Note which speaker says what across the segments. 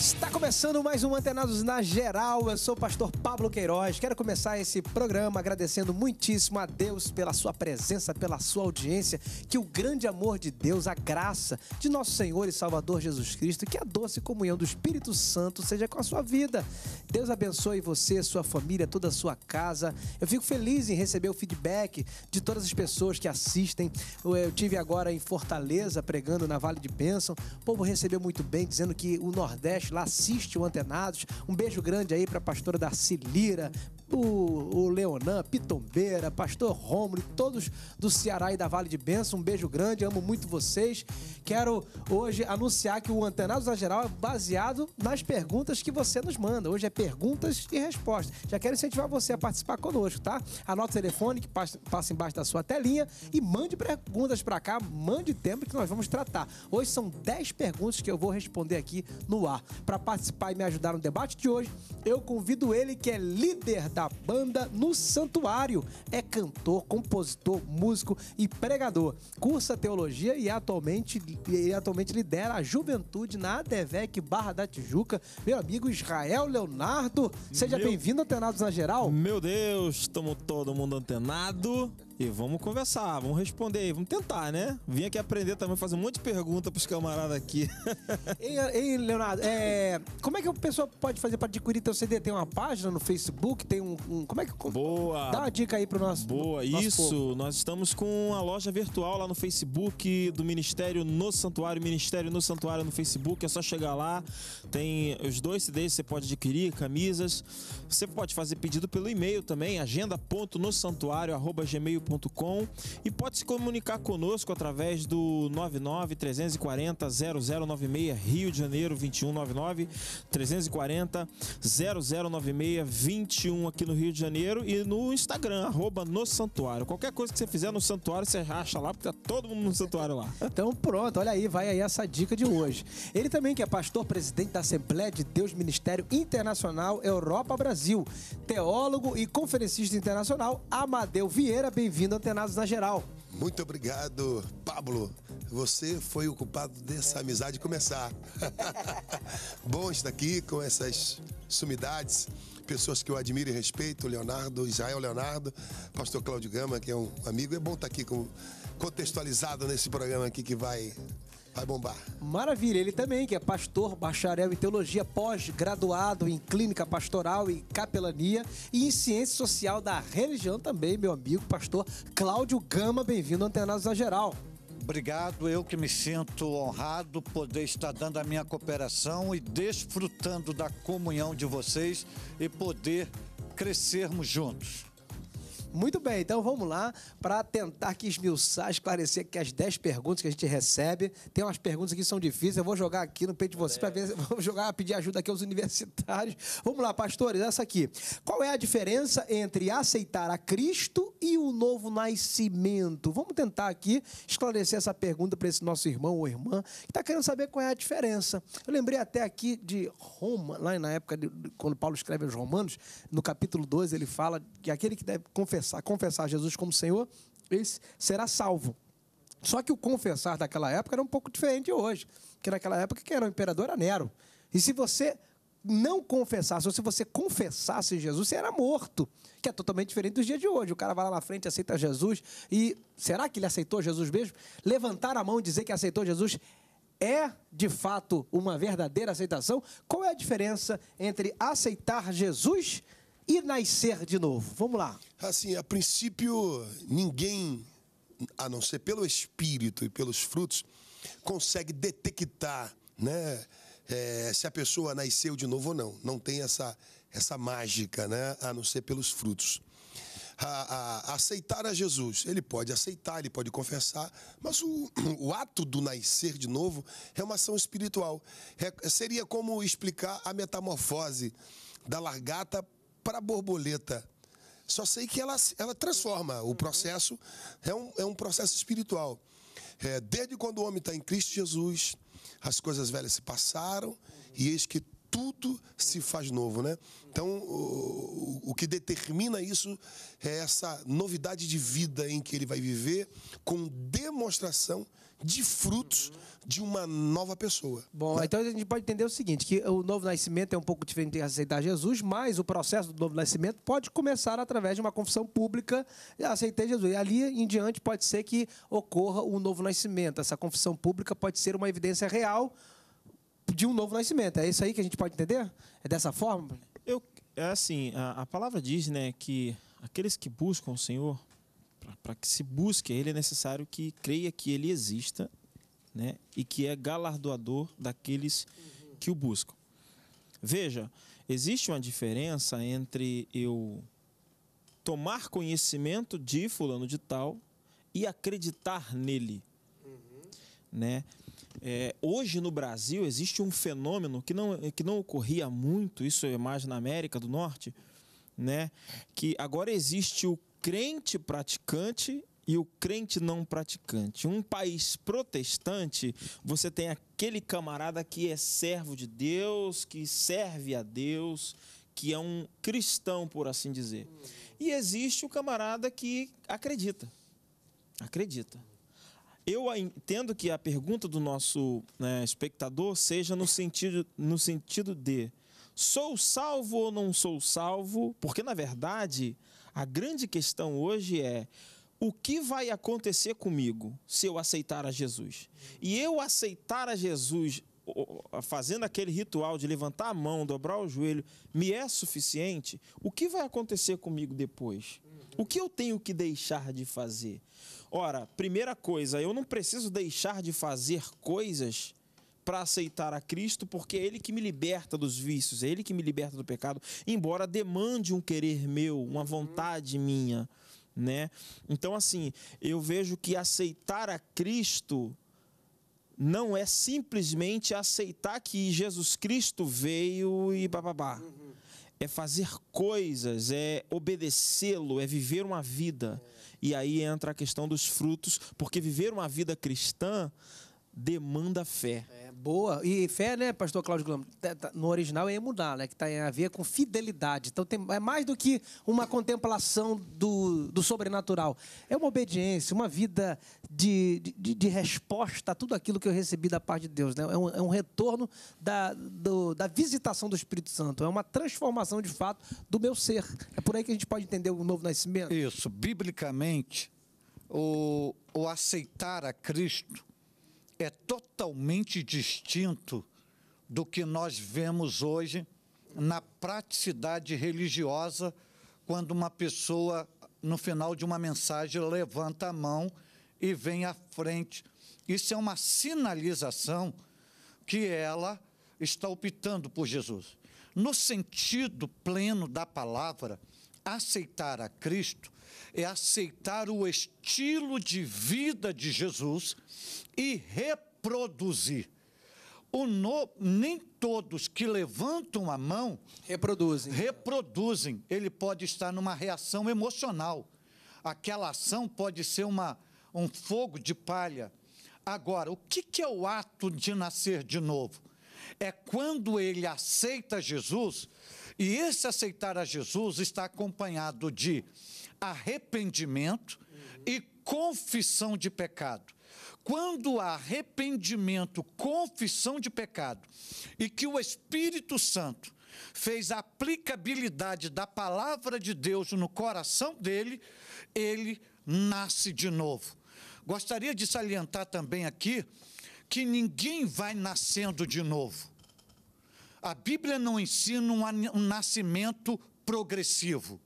Speaker 1: Está começando mais um Antenados na Geral. Eu sou o pastor Pablo Queiroz. Quero começar esse programa agradecendo muitíssimo a Deus pela sua presença, pela sua audiência. Que o grande amor de Deus, a graça de nosso Senhor e Salvador Jesus Cristo, que a doce comunhão do Espírito Santo seja com a sua vida. Deus abençoe você, sua família, toda a sua casa. Eu fico feliz em receber o feedback de todas as pessoas que assistem. Eu tive agora em Fortaleza pregando na Vale de Bênção. O povo recebeu muito bem, dizendo que o Nordeste lá assiste o Antenados. Um beijo grande aí para a pastora Darcy Lira, o, o Leonan, Pitombeira, Pastor Romulo, todos do Ceará e da Vale de Benção. Um beijo grande, amo muito vocês. Quero hoje anunciar que o Antenados da Geral é baseado nas perguntas que você nos manda. Hoje é perguntas e respostas. Já quero incentivar você a participar conosco, tá? Anota o telefone que passa embaixo da sua telinha e mande perguntas para cá, mande tempo que nós vamos tratar. Hoje são 10 perguntas que eu vou responder aqui no ar. Para participar e me ajudar no debate de hoje, eu convido ele que é líder da da banda no Santuário. É cantor, compositor, músico e pregador. Cursa teologia e atualmente, e atualmente lidera a juventude na ADVEC Barra da Tijuca. Meu amigo Israel Leonardo, seja bem-vindo, Antenados na Geral. Meu Deus, estamos
Speaker 2: todo mundo antenado. E vamos conversar, vamos responder aí, vamos tentar, né? Vim aqui aprender
Speaker 1: também, fazer um monte de pergunta pros camaradas aqui. ei, ei, Leonardo, é, como é que a pessoa pode fazer para adquirir teu CD? Tem uma página no Facebook? Tem um. um como é que. Boa! Dá uma dica aí pro nosso. Boa, nosso isso.
Speaker 2: Povo. Nós estamos com a loja virtual lá no Facebook do Ministério no Santuário, Ministério no Santuário no Facebook. É só chegar lá. Tem os dois CDs, você pode adquirir, camisas. Você pode fazer pedido pelo e-mail também, agenda.nosantuário.gmail.com gmail.com e pode se comunicar conosco através do 99 340 0096 Rio de Janeiro 2199 340 0096 21 aqui no Rio de Janeiro e no Instagram, arroba no santuário. Qualquer coisa que você fizer no santuário, você racha lá, porque tá todo mundo no santuário lá.
Speaker 1: então pronto, olha aí, vai aí essa dica de hoje. Ele também que é pastor presidente da Assembleia de Deus Ministério Internacional Europa Brasil, teólogo e conferencista internacional
Speaker 3: Amadeu Vieira, bem-vindo bem-vindo Antenados na Geral. Muito obrigado, Pablo. Você foi o culpado dessa amizade começar. Bom estar aqui com essas sumidades, pessoas que eu admiro e respeito, Leonardo, Israel Leonardo, pastor Cláudio Gama, que é um amigo. É bom estar aqui com, contextualizado nesse programa aqui que vai Vai bombar.
Speaker 1: Maravilha, ele também, que é pastor, bacharel em teologia, pós-graduado em clínica pastoral e capelania e em ciência social da religião
Speaker 4: também, meu amigo, pastor Cláudio Gama. Bem-vindo ao Antenados da Geral. Obrigado, eu que me sinto honrado poder estar dando a minha cooperação e desfrutando da comunhão de vocês e poder crescermos juntos. Muito bem, então vamos lá para tentar aqui esmiuçar, esclarecer aqui as 10 perguntas que a
Speaker 1: gente recebe. Tem umas perguntas aqui que são difíceis, eu vou jogar aqui no peito de vocês para ver, vamos jogar, pedir ajuda aqui aos universitários. Vamos lá, pastores, essa aqui. Qual é a diferença entre aceitar a Cristo e o novo nascimento? Vamos tentar aqui esclarecer essa pergunta para esse nosso irmão ou irmã que está querendo saber qual é a diferença. Eu lembrei até aqui de Roma, lá na época de, quando Paulo escreve aos Romanos, no capítulo 2 ele fala que aquele que deve confessar confessar, confessar Jesus como Senhor, esse será salvo. Só que o confessar daquela época era um pouco diferente de hoje, porque naquela época quem era o imperador era Nero. E se você não confessasse, ou se você confessasse Jesus, você era morto, que é totalmente diferente dos dias de hoje. O cara vai lá na frente, aceita Jesus, e será que ele aceitou Jesus mesmo? Levantar a mão e dizer que aceitou Jesus é de fato uma verdadeira aceitação? Qual é a
Speaker 3: diferença entre aceitar Jesus e e nascer de novo? Vamos lá. Assim, a princípio, ninguém, a não ser pelo Espírito e pelos frutos, consegue detectar, né? É, se a pessoa nasceu de novo ou não. Não tem essa, essa mágica, né? A não ser pelos frutos. A, a, aceitar a Jesus, ele pode aceitar, ele pode confessar, mas o, o ato do nascer de novo é uma ação espiritual. É, seria como explicar a metamorfose da largata para a borboleta, só sei que ela, ela transforma. O uhum. processo é um, é um processo espiritual. É, desde quando o homem está em Cristo Jesus, as coisas velhas se passaram e eis que tudo se faz novo, né? Então, o, o, que determina isso é essa novidade de vida em que ele vai viver com demonstração de frutos de uma nova pessoa. Bom, né?
Speaker 1: então a gente pode entender o seguinte, que o novo nascimento é um pouco diferente de aceitar Jesus, mas o processo do novo nascimento pode começar através de uma confissão pública, aceitei Jesus. E ali em diante pode ser que ocorra o um novo nascimento. Essa confissão pública pode ser uma evidência real de um novo nascimento. É isso aí que a gente pode entender? É dessa forma? Eu,
Speaker 2: é assim, a, a palavra diz né, que aqueles que buscam o Senhor, para que se busque Ele, é necessário que creia que Ele exista né, e que é galardoador daqueles uhum. que o buscam. Veja, existe uma diferença entre eu tomar conhecimento de fulano de tal e acreditar nele, uhum. né? É, hoje no Brasil existe um fenômeno que não, que não ocorria muito, isso é mais na América do Norte, né? Que agora existe o crente praticante e o crente não praticante. Um país protestante, você tem aquele camarada que é servo de Deus, que serve a Deus, que é um cristão, por assim dizer. E existe o camarada que acredita. Acredita eu entendo que a pergunta do nosso né, espectador seja no sentido, no sentido de sou salvo ou não sou salvo? Porque, na verdade, a grande questão hoje é o que vai acontecer comigo se eu aceitar a Jesus? E eu aceitar a Jesus fazendo aquele ritual de levantar a mão, dobrar o joelho, me é suficiente? O que vai acontecer comigo depois? O que eu tenho que deixar de fazer? Ora, primeira coisa, eu não preciso deixar de fazer coisas para aceitar a Cristo, porque é Ele que me liberta dos vícios, é Ele que me liberta do pecado, embora demande um querer meu, uma vontade minha, né? Então, assim, eu vejo que aceitar a Cristo não é simplesmente aceitar que Jesus Cristo veio e bababá. Uhum é fazer coisas, é obedecê-lo, é viver uma vida. E aí entra a questão dos frutos, porque viver uma vida cristã
Speaker 1: demanda fé. É, boa. E fé, né, pastor Cláudio Glamo? Tá, tá, no original é emudar, né? Que tem tá, é a ver com fidelidade. Então tem, é mais do que uma contemplação do, do sobrenatural. É uma obediência, uma vida de, de, de resposta a tudo aquilo que eu recebi da parte de Deus. Né? É, um, é um retorno da, do, da visitação do Espírito Santo. É uma transformação, de fato, do meu ser. É por aí que a gente pode entender o novo nascimento.
Speaker 4: Isso. Biblicamente, o, o aceitar a Cristo é totalmente distinto do que nós vemos hoje na praticidade religiosa, quando uma pessoa, no final de uma mensagem, levanta a mão e vem à frente. Isso é uma sinalização que ela está optando por Jesus. No sentido pleno da palavra, aceitar a Cristo é aceitar o estilo de vida de Jesus e reproduzir. No, nem todos que levantam a mão reproduzem. Reproduzem. Ele pode estar numa reação emocional. Aquela ação pode ser uma, um fogo de palha. Agora, o que, que é o ato de nascer de novo? É quando ele aceita Jesus e esse aceitar a Jesus está acompanhado de arrependimento uhum. e confissão de pecado. Quando há arrependimento, confissão de pecado e que o Espírito Santo fez a aplicabilidade da palavra de Deus no coração dele, ele nasce de novo. Gostaria de salientar também aqui que ninguém vai nascendo de novo. A Bíblia não ensina um nascimento progressivo.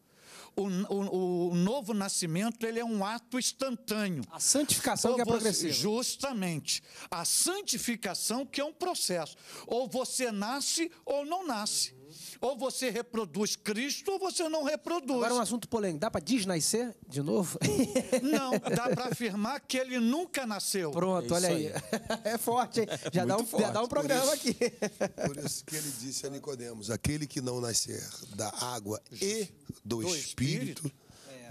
Speaker 4: O, o, o, novo nascimento ele é um ato instantâneo. A santificação que é progressiva. Justamente. A santificação que é um processo. Ou você nasce ou não nasce. Ou você reproduz Cristo ou você não reproduz. Agora é um assunto polêmico. Dá para desnascer de novo? Não, dá para afirmar que ele nunca nasceu. Pronto, é olha aí. aí. É forte, hein? Já, dá um, forte. já dá um programa por isso,
Speaker 3: aqui. Por isso que
Speaker 4: ele disse a Nicodemos:
Speaker 3: aquele que não nascer da água e do, do Espírito, espírito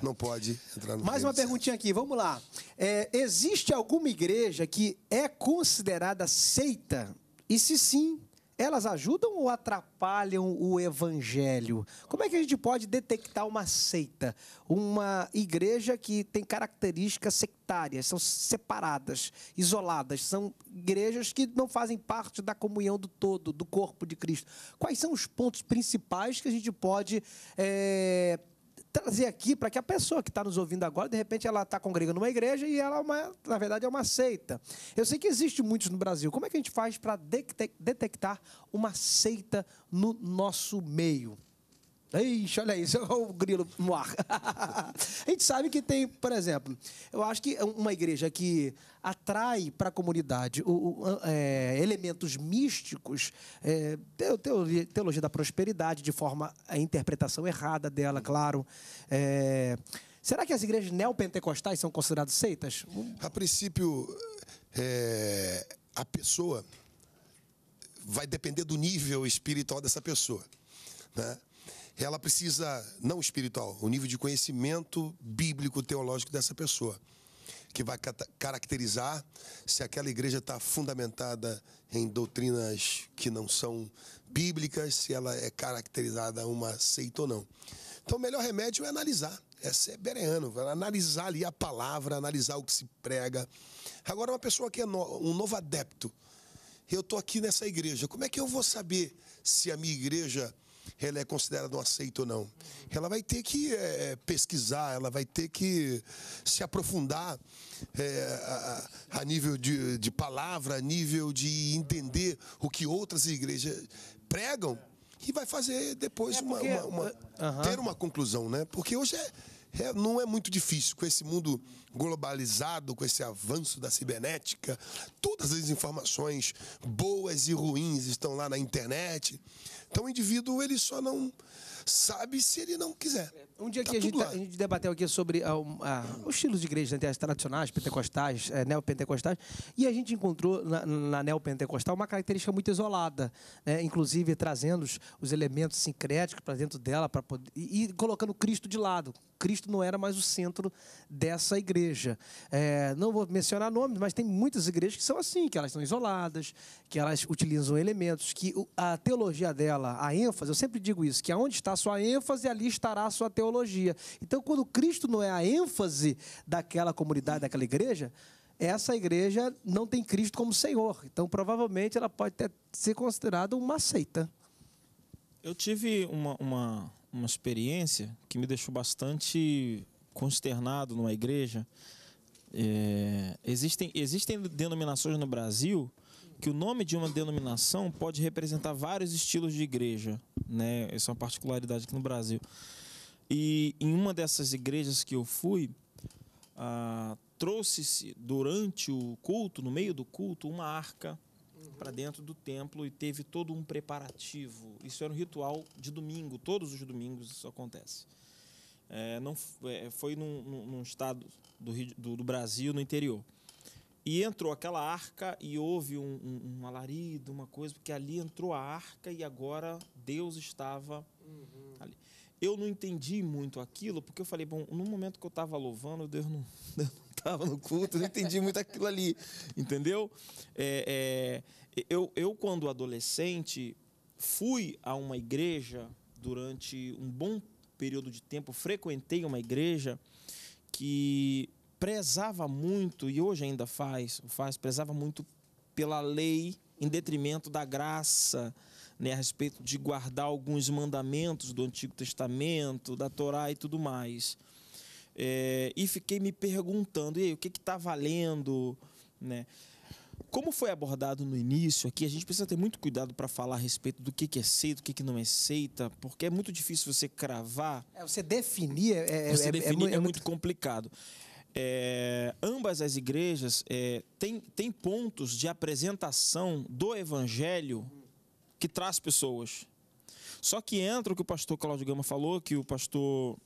Speaker 3: não pode entrar no Mais uma perguntinha aqui, vamos lá. É, existe alguma igreja que
Speaker 1: é considerada seita? E se sim, elas ajudam ou atrapalham o evangelho? Como é que a gente pode detectar uma seita, uma igreja que tem características sectárias, são separadas, isoladas, são igrejas que não fazem parte da comunhão do todo, do corpo de Cristo? Quais são os pontos principais que a gente pode é, trazer aqui para que a pessoa que está nos ouvindo agora, de repente, ela está congregando numa igreja e ela, é uma, na verdade, é uma seita. Eu sei que existe muitos no Brasil. Como é que a gente faz para detectar uma seita no nosso meio? Ixi, olha isso, o grilo no ar. a gente sabe que tem, por exemplo, eu acho que é uma igreja que atrai para a comunidade o, o, é, elementos místicos, é, teologia da prosperidade, de forma a interpretação errada dela, claro. É,
Speaker 3: será que as igrejas neopentecostais são consideradas seitas? A princípio, é, a pessoa vai depender do nível espiritual dessa pessoa. Né? ela precisa, não espiritual, o nível de conhecimento bíblico teológico dessa pessoa, que vai caracterizar se aquela igreja está fundamentada em doutrinas que não são bíblicas, se ela é caracterizada uma seita ou não. Então, o melhor remédio é analisar, é ser bereano, analisar ali a palavra, analisar o que se prega. Agora, uma pessoa que é no, um novo adepto, eu estou aqui nessa igreja, como é que eu vou saber se a minha igreja ela é considerada um aceito ou não. Ela vai ter que é, é pesquisar, ela vai ter que se aprofundar é, a, a, nível de, de palavra, a nível de entender o que outras igrejas pregam e vai fazer depois é porque, uma, uma, uma uhum. ter uma conclusão, né? Porque hoje é, é, não é muito difícil com esse mundo globalizado, com esse avanço da cibernética, todas as informações boas e ruins estão lá na internet. Então o indivíduo ele só não sabe se ele não quiser. Um dia tá que a gente, tá, a, gente, debateu aqui
Speaker 1: sobre a, ah, a, ah, os estilos de igrejas né, tradicionais, pentecostais, é, neopentecostais, e a gente encontrou na, na neopentecostal uma característica muito isolada, né, inclusive trazendo os, os elementos sincréticos para dentro dela para poder, e, e colocando Cristo de lado. Cristo não era mais o centro dessa igreja. É, não vou mencionar nomes, mas tem muitas igrejas que são assim, que elas são isoladas, que elas utilizam elementos, que a teologia dela, a ênfase, eu sempre digo isso, que aonde está está a sua ênfase, ali estará a sua teologia. Então, quando Cristo não é a ênfase daquela comunidade, daquela igreja, essa igreja não tem Cristo como Senhor. Então, provavelmente, ela pode ter, ser considerada uma seita.
Speaker 2: Eu tive uma, uma, uma experiência que me deixou bastante consternado numa igreja. É, existem, existem denominações no Brasil que o nome de uma denominação pode representar vários estilos de igreja, né? Essa é uma particularidade aqui no Brasil. E em uma dessas igrejas que eu fui, ah, trouxe-se durante o culto, no meio do culto, uma arca uhum. para dentro do templo e teve todo um preparativo. Isso era um ritual de domingo, todos os domingos isso acontece. É, não, é, foi num, num, estado do, Rio, do, do Brasil, no interior. E entrou aquela arca e houve um, um, um, alarido, uma coisa, porque ali entrou a arca e agora Deus estava uhum. ali. Eu não entendi muito aquilo, porque eu falei, bom, no momento que eu estava louvando, Deus não estava no culto, não entendi muito aquilo ali, entendeu? É, é, eu, eu, quando adolescente, fui a uma igreja durante um bom período de tempo, frequentei uma igreja que prezava muito, e hoje ainda faz, faz prezava muito pela lei em detrimento da graça, né, a respeito de guardar alguns mandamentos do Antigo Testamento, da Torá e tudo mais. É, e fiquei me perguntando, e aí, o que está valendo? Né? Como foi abordado no início aqui, a gente precisa ter muito cuidado para falar a respeito do que, que é seita, do que, que não é seita, porque é muito difícil você cravar.
Speaker 1: É, você definir é, é você é, é definir é, é muito, muito
Speaker 2: complicado é, ambas as igrejas é, têm tem pontos de apresentação do evangelho que traz pessoas. Só que entra o que o pastor Cláudio Gama falou, que o pastor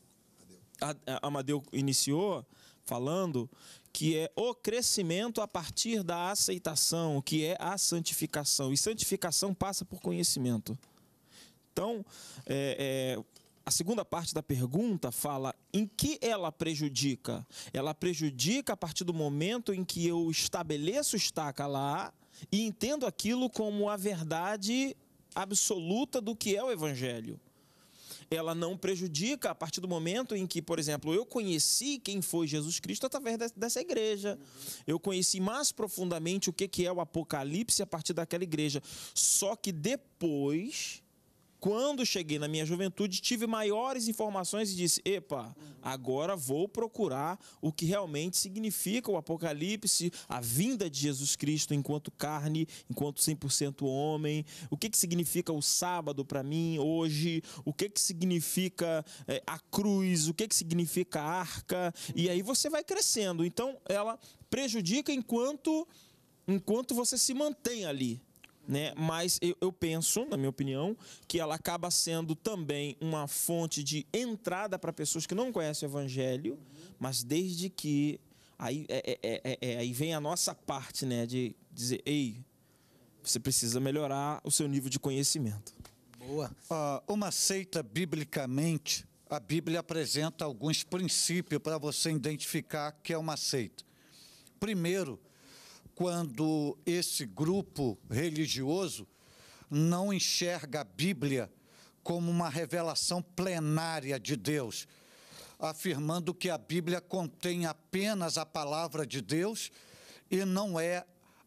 Speaker 2: Amadeu iniciou falando, que é o crescimento a partir da aceitação, que é a santificação. E santificação passa por conhecimento. Então, é, é, a segunda parte da pergunta fala em que ela prejudica. Ela prejudica a partir do momento em que eu estabeleço estaca lá e entendo aquilo como a verdade absoluta do que é o evangelho. Ela não prejudica a partir do momento em que, por exemplo, eu conheci quem foi Jesus Cristo através dessa igreja. Eu conheci mais profundamente o que é o Apocalipse a partir daquela igreja. Só que depois quando cheguei na minha juventude, tive maiores informações e disse: epa, agora vou procurar o que realmente significa o Apocalipse, a vinda de Jesus Cristo enquanto carne, enquanto 100% homem, o que, que significa o sábado para mim hoje, o que, que significa é, a cruz, o que, que significa a arca, e aí você vai crescendo. Então ela prejudica enquanto enquanto você se mantém ali. Né? Mas eu, eu, penso, na minha opinião, que ela acaba sendo também uma fonte de entrada para pessoas que não conhecem o Evangelho, mas desde que aí, é é, é, é, é, aí vem a nossa parte, né? De dizer, ei, você precisa melhorar o seu nível de conhecimento.
Speaker 4: Boa. Uh, uma seita biblicamente, a Bíblia apresenta alguns princípios para você identificar que é uma seita. Primeiro, quando esse grupo religioso não enxerga a Bíblia como uma revelação plenária de Deus, afirmando que a Bíblia contém apenas a palavra de Deus e não é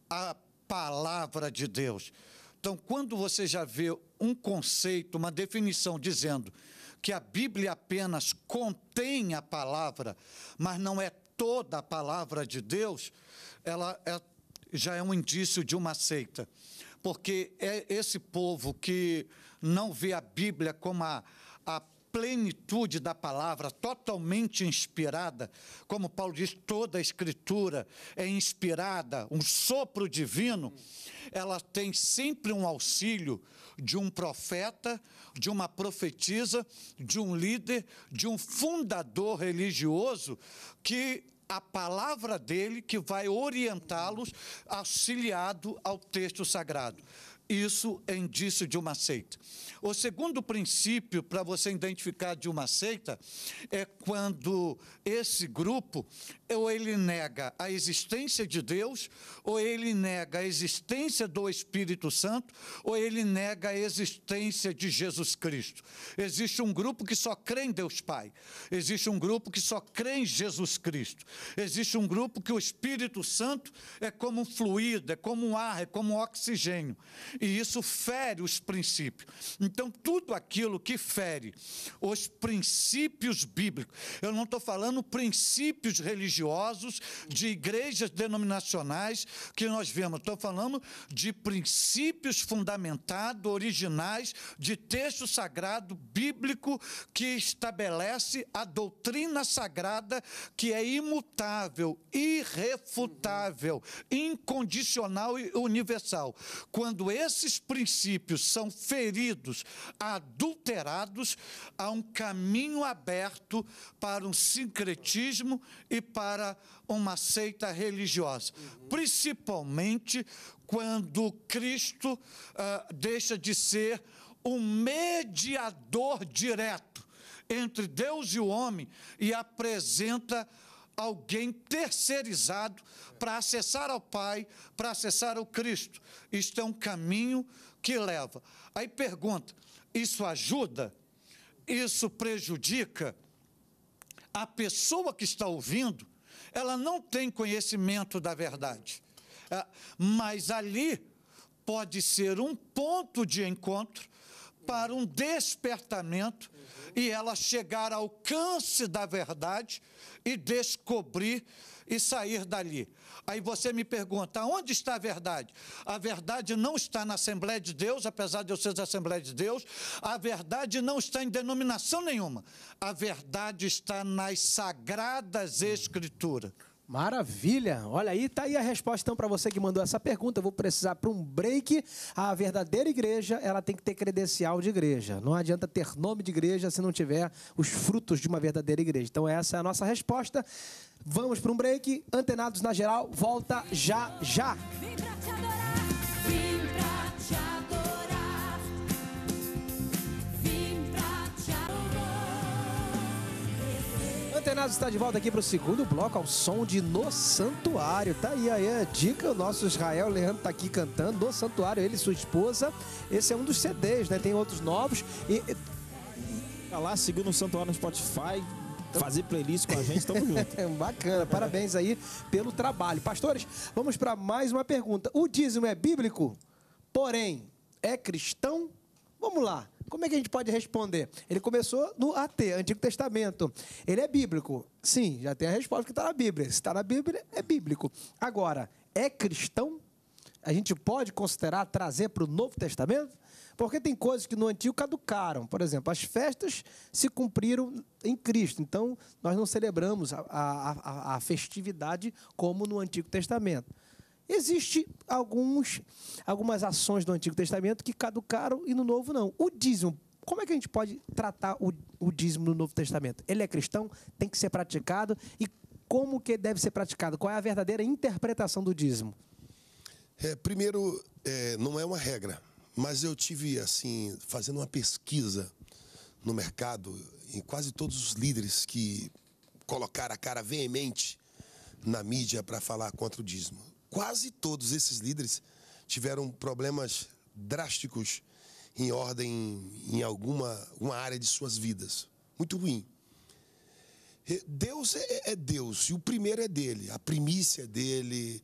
Speaker 4: a palavra de Deus. Então, quando você já vê um conceito, uma definição dizendo que a Bíblia apenas contém a palavra, mas não é toda a palavra de Deus, ela é já é um indício de uma seita. Porque é esse povo que não vê a Bíblia como a, a plenitude da palavra, totalmente inspirada, como Paulo diz, toda a escritura é inspirada, um sopro divino, ela tem sempre um auxílio de um profeta, de uma profetisa, de um líder, de um fundador religioso que a palavra dele que vai orientá-los, auxiliado ao texto sagrado. Isso é indício de uma seita. O segundo princípio para você identificar de uma seita é quando esse grupo ou ele nega a existência de Deus, ou ele nega a existência do Espírito Santo, ou ele nega a existência de Jesus Cristo. Existe um grupo que só crê em Deus Pai. Existe um grupo que só crê em Jesus Cristo. Existe um grupo que o Espírito Santo é como um fluido, é como um ar, é como um oxigênio. E isso fere os princípios. Então, tudo aquilo que fere os princípios bíblicos, eu não estou falando princípios religiosos de igrejas denominacionais que nós vemos, estou falando de princípios fundamentados, originais, de texto sagrado bíblico que estabelece a doutrina sagrada que é imutável, irrefutável, incondicional e universal. Quando esse esses princípios são feridos, adulterados, há um caminho aberto para um sincretismo e para uma seita religiosa. Principalmente quando Cristo uh, deixa de ser um mediador direto entre Deus e o homem e apresenta alguém terceirizado para acessar ao Pai, para acessar ao Cristo. Isto é um caminho que leva. Aí pergunta: isso ajuda? Isso prejudica? A pessoa que está ouvindo, ela não tem conhecimento da verdade. É, mas ali pode ser um ponto de encontro para um despertamento uhum. e ela chegar ao alcance da verdade e descobrir e sair dali. Aí você me pergunta, onde está a verdade? A verdade não está na Assembleia de Deus, apesar de eu ser da Assembleia de Deus, a verdade não está em denominação nenhuma. A verdade está nas sagradas escrituras. Maravilha! Olha aí, tá aí a resposta então para você que mandou essa pergunta.
Speaker 1: Eu vou precisar para um break. A verdadeira igreja, ela tem que ter credencial de igreja. Não adianta ter nome de igreja se não tiver os frutos de uma verdadeira igreja. Então essa é a nossa resposta. Vamos para um break. Antenados na geral, volta já já. Vem pra te adorar. Renato está de volta aqui para o segundo bloco, ao som de No Santuário. Tá aí, aí a dica, o nosso Israel Leandro está aqui cantando No Santuário, ele e sua esposa. Esse é um dos CDs, né? Tem outros novos. E... Tá lá, seguindo No Santuário no Spotify, fazer playlist com a gente, estamos juntos. Bacana, parabéns aí pelo trabalho. Pastores, vamos para mais uma pergunta. O dízimo é bíblico, porém, é cristão? Vamos lá. Como é que a gente pode responder? Ele começou no AT, Antigo Testamento. Ele é bíblico. Sim, já tem a resposta que está na Bíblia. Se está na Bíblia, é bíblico. Agora, é cristão? A gente pode considerar trazer para o Novo Testamento? Porque tem coisas que no Antigo caducaram. Por exemplo, as festas se cumpriram em Cristo. Então, nós não celebramos a, a, a festividade como no Antigo Testamento. Existem alguns, algumas ações do Antigo Testamento que caducaram e no Novo não. O dízimo, como é que a gente pode tratar o, o dízimo no Novo Testamento? Ele é cristão, tem que ser praticado e como que deve ser praticado? Qual é a verdadeira interpretação do dízimo?
Speaker 3: É, primeiro, é, não é uma regra, mas eu tive assim fazendo uma pesquisa no mercado em quase todos os líderes que colocaram a cara veemente na mídia para falar contra o dízimo quase todos esses líderes tiveram problemas drásticos em ordem em alguma uma área de suas vidas. Muito ruim. Deus é, é Deus e o primeiro é dele, a primícia é dele.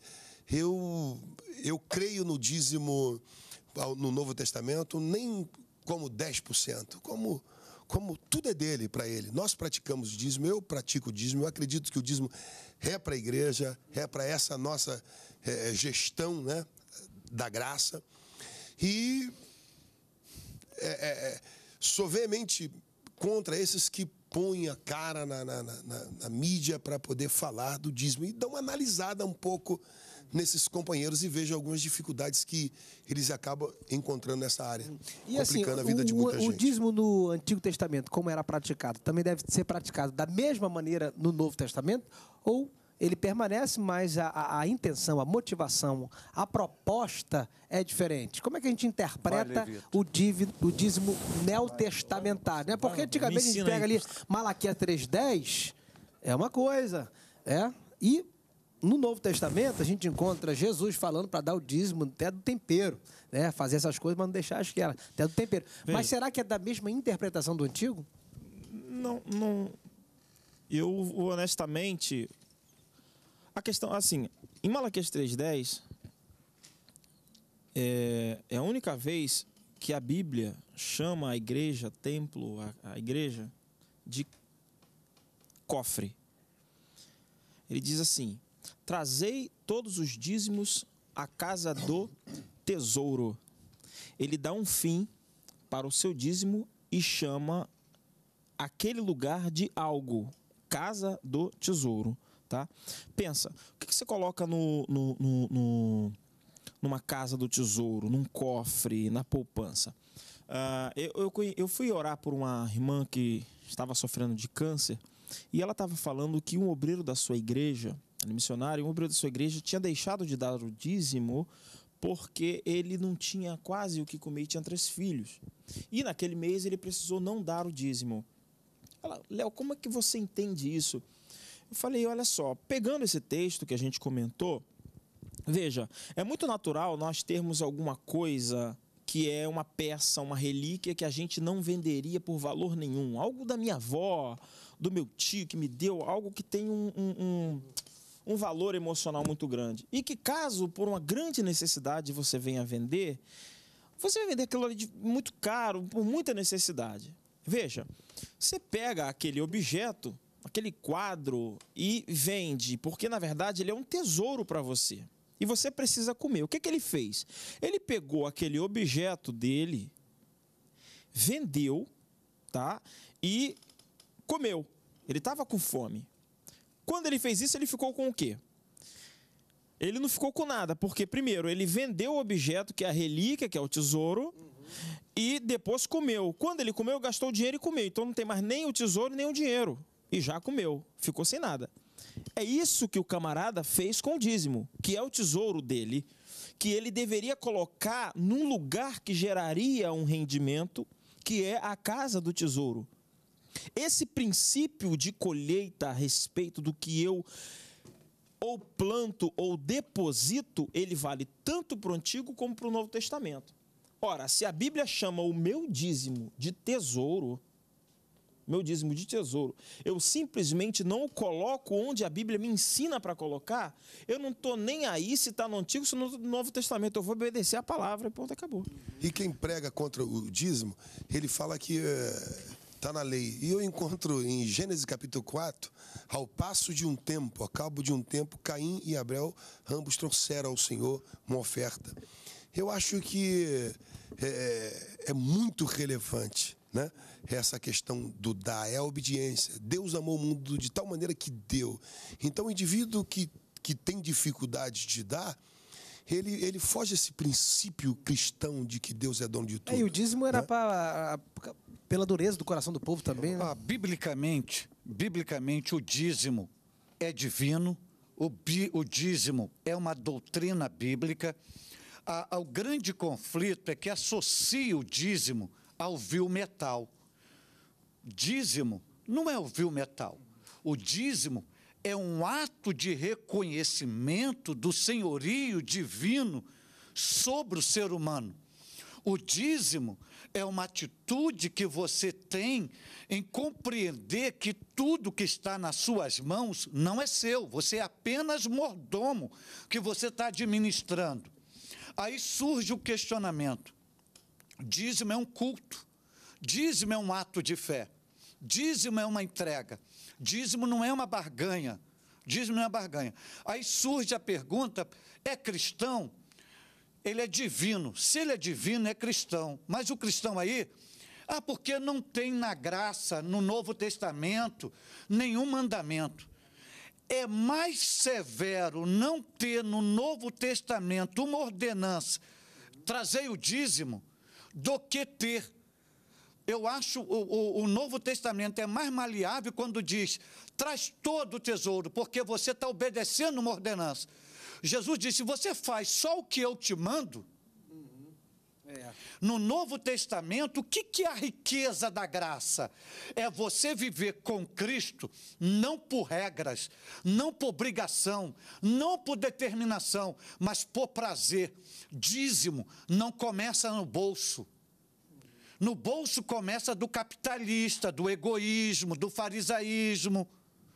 Speaker 3: Eu eu creio no dízimo no Novo Testamento nem como 10%, como como tudo é dele para ele. Nós praticamos o dízimo, eu pratico o dízimo, eu acredito que o dízimo é para a igreja, é para essa nossa é, é, gestão né, da graça. E é, é, é, sou veemente contra esses que põem a cara na, na, na, na mídia para poder falar do dízimo. E dão uma analisada um pouco nesses companheiros e vejo algumas dificuldades que eles acabam encontrando nessa área, hum. e, assim, complicando assim, a vida o, de muita o, gente. O dízimo
Speaker 1: no Antigo Testamento, como era praticado, também deve ser praticado da mesma maneira no Novo Testamento? Ou ele permanece, mas a, a, a, intenção, a motivação, a proposta é diferente. Como é que a gente interpreta o, dívido, o dízimo neotestamentário? Né? Porque antigamente a gente pega ali Malaquias 3,10, é uma coisa. É? E no Novo Testamento, a gente encontra Jesus falando para dar o dízimo até do tempero, né? fazer essas coisas, mas não deixar as que era, até do tempero. Mas será que é da mesma interpretação do antigo? Não, não. Eu, honestamente,
Speaker 2: a questão, assim, em Malaquias 3.10, é, é a única vez que a Bíblia chama a igreja, templo, a, a igreja, de cofre. Ele diz assim: Trazei todos os dízimos à casa do tesouro. Ele dá um fim para o seu dízimo e chama aquele lugar de algo, casa do tesouro tá? Pensa, o que, que você coloca no, no, no, no, numa casa do tesouro, num cofre, na poupança? Uh, eu, eu, eu fui orar por uma irmã que estava sofrendo de câncer e ela estava falando que um obreiro da sua igreja, missionário, um obreiro da sua igreja tinha deixado de dar o dízimo porque ele não tinha quase o que comer e tinha três filhos. E naquele mês ele precisou não dar o dízimo. Ela, Léo, como é que você entende isso? falei, olha só, pegando esse texto que a gente comentou, veja, é muito natural nós termos alguma coisa que é uma peça, uma relíquia que a gente não venderia por valor nenhum. Algo da minha avó, do meu tio que me deu, algo que tem um, um, um, um valor emocional muito grande. E que caso, por uma grande necessidade, você venha vender, você vai vender aquilo ali muito caro, por muita necessidade. Veja, você pega aquele objeto aquele quadro e vende, porque na verdade ele é um tesouro para você. E você precisa comer. O que, que ele fez? Ele pegou aquele objeto dele, vendeu, tá? E comeu. Ele estava com fome. Quando ele fez isso, ele ficou com o quê? Ele não ficou com nada, porque primeiro ele vendeu o objeto, que é a relíquia, que é o tesouro, uhum. e depois comeu. Quando ele comeu, gastou o dinheiro e comeu. Então não tem mais nem o tesouro, nem o dinheiro e já comeu, ficou sem nada. É isso que o camarada fez com o dízimo, que é o tesouro dele, que ele deveria colocar num lugar que geraria um rendimento, que é a casa do tesouro. Esse princípio de colheita a respeito do que eu ou planto ou deposito, ele vale tanto para o Antigo como para o Novo Testamento. Ora, se a Bíblia chama o meu dízimo de tesouro, meu dízimo de tesouro, eu simplesmente não o coloco
Speaker 3: onde a Bíblia me
Speaker 2: ensina para colocar, eu não estou nem aí se está no Antigo ou no Novo Testamento.
Speaker 3: Eu vou obedecer a palavra e pronto, acabou. E quem prega contra o dízimo, ele fala que está eh, é, na lei. E eu encontro em Gênesis capítulo 4, ao passo de um tempo, ao cabo de um tempo, Caim e Abel, ambos trouxeram ao Senhor uma oferta. Eu acho que eh, é, é muito relevante né? É essa questão do dar é a obediência. Deus amou o mundo de tal maneira que deu. Então, o indivíduo que, que tem dificuldade de dar, ele, ele foge
Speaker 4: desse princípio
Speaker 3: cristão de que Deus
Speaker 4: é dono de tudo. É, e o dízimo era né? pra, pela dureza do coração do povo também. Né? Ah, biblicamente, biblicamente, o dízimo é divino, o, bi, o dízimo é uma doutrina bíblica. A, a, o grande conflito é que associa o dízimo ouvir o metal. Dízimo não é o vil metal. O dízimo é um ato de reconhecimento do senhorio divino sobre o ser humano. O dízimo é uma atitude que você tem em compreender que tudo que está nas suas mãos não é seu, você é apenas mordomo que você está administrando. Aí surge o questionamento: Dízimo é um culto. Dízimo é um ato de fé. Dízimo é uma entrega. Dízimo não é uma barganha. Dízimo não é barganha. Aí surge a pergunta: é cristão? Ele é divino. Se ele é divino, é cristão. Mas o cristão aí, ah, porque não tem na graça, no Novo Testamento, nenhum mandamento. É mais severo não ter no Novo Testamento uma ordenança, trazer o dízimo, do que ter. Eu acho o, o, o, Novo Testamento é mais maleável quando diz: traz todo o tesouro, porque você está obedecendo uma ordenança. Jesus disse: se você faz só o que eu te mando, é. No Novo Testamento, o que é a riqueza da graça? É você viver com Cristo, não por regras, não por obrigação, não por determinação, mas por prazer. Dízimo não começa no bolso. No bolso começa do capitalista, do egoísmo, do farisaísmo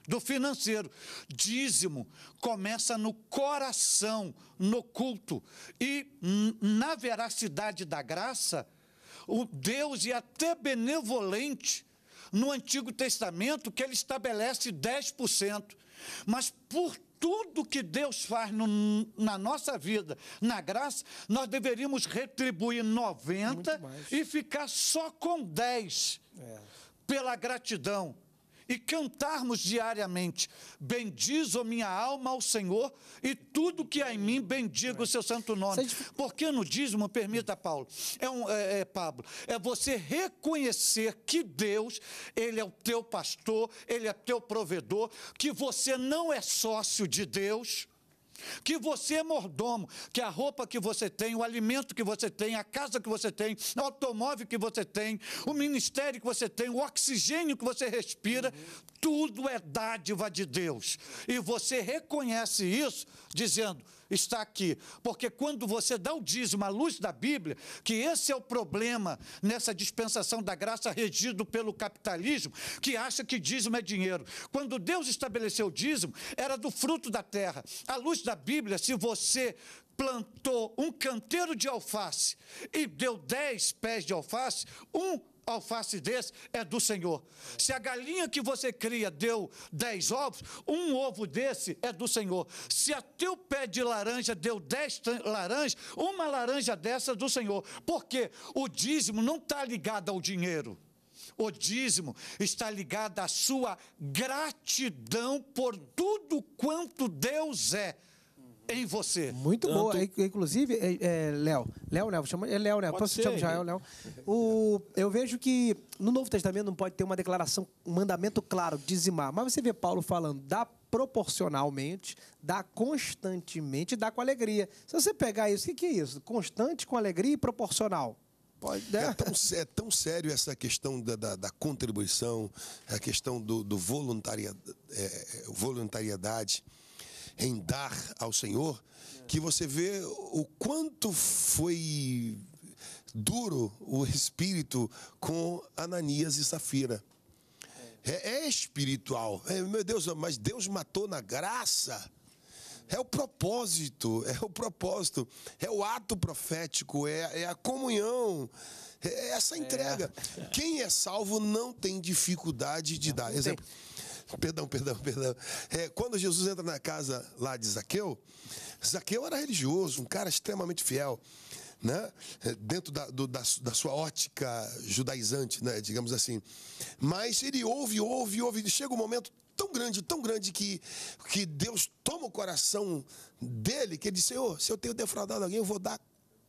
Speaker 4: do financeiro. Dízimo começa no coração, no culto. E na veracidade da graça, o Deus é até benevolente no Antigo Testamento que ele estabelece 10%. Mas por tudo que Deus faz no, na nossa vida, na graça, nós deveríamos retribuir 90 e ficar só com 10 é. pela gratidão e cantarmos diariamente: Bendiz, minha alma, ao Senhor, e tudo que há em mim, bendiga o seu santo nome. É Porque no dízimo, permita, Paulo, é, um, é, é Pablo, é você reconhecer que Deus, Ele é o teu pastor, Ele é teu provedor, que você não é sócio de Deus que você é mordomo, que a roupa que você tem, o alimento que você tem, a casa que você tem, o automóvel que você tem, o ministério que você tem, o oxigênio que você respira, uhum. tudo é dádiva de Deus. E você reconhece isso dizendo: está aqui. Porque quando você dá o dízimo à luz da Bíblia, que esse é o problema nessa dispensação da graça regido pelo capitalismo, que acha que dízimo é dinheiro. Quando Deus estabeleceu o dízimo, era do fruto da terra. À luz da Bíblia, se você plantou um canteiro de alface e deu dez pés de alface, um alface desse é do Senhor. Se a galinha que você cria deu dez ovos, um ovo desse é do Senhor. Se a teu pé de laranja deu dez laranjas, uma laranja dessa é do Senhor. Porque o dízimo não está ligado ao dinheiro. O dízimo está ligado à sua gratidão por tudo quanto Deus é em você. Muito Tanto... boa.
Speaker 1: Inclusive, é, é, Léo, Léo, Léo, chama, é Léo, né? Posso chamar Jael, Léo. O, eu vejo que no Novo Testamento não pode ter uma declaração, um mandamento claro, dizimar. Mas você vê Paulo falando, dá proporcionalmente, dá constantemente, dá com alegria. Se você pegar isso, o que, que é isso?
Speaker 3: Constante, com alegria e proporcional. Pode, né? é, tão, é tão sério essa questão da, da, da contribuição, a questão do, do voluntariado, é, é voluntariedade em dar ao Senhor, que você vê o quanto foi duro o espírito com Ananias e Safira. É, é espiritual. É, meu Deus, mas Deus matou na graça. É o propósito, é o propósito, é o ato profético, é, é a comunhão, é essa é. entrega. É. Quem é salvo não tem dificuldade de não, dar. Exemplo, Perdão, perdão, perdão. É, quando Jesus entra na casa lá de Zaqueu, Zaqueu era religioso, um cara extremamente fiel, né? É, dentro da, do, da, da, sua ótica judaizante, né? digamos assim. Mas ele ouve, ouve, ouve, e chega um momento tão grande, tão grande que, que Deus toma o coração dele, que ele diz, Senhor, se eu tenho defraudado alguém, eu vou dar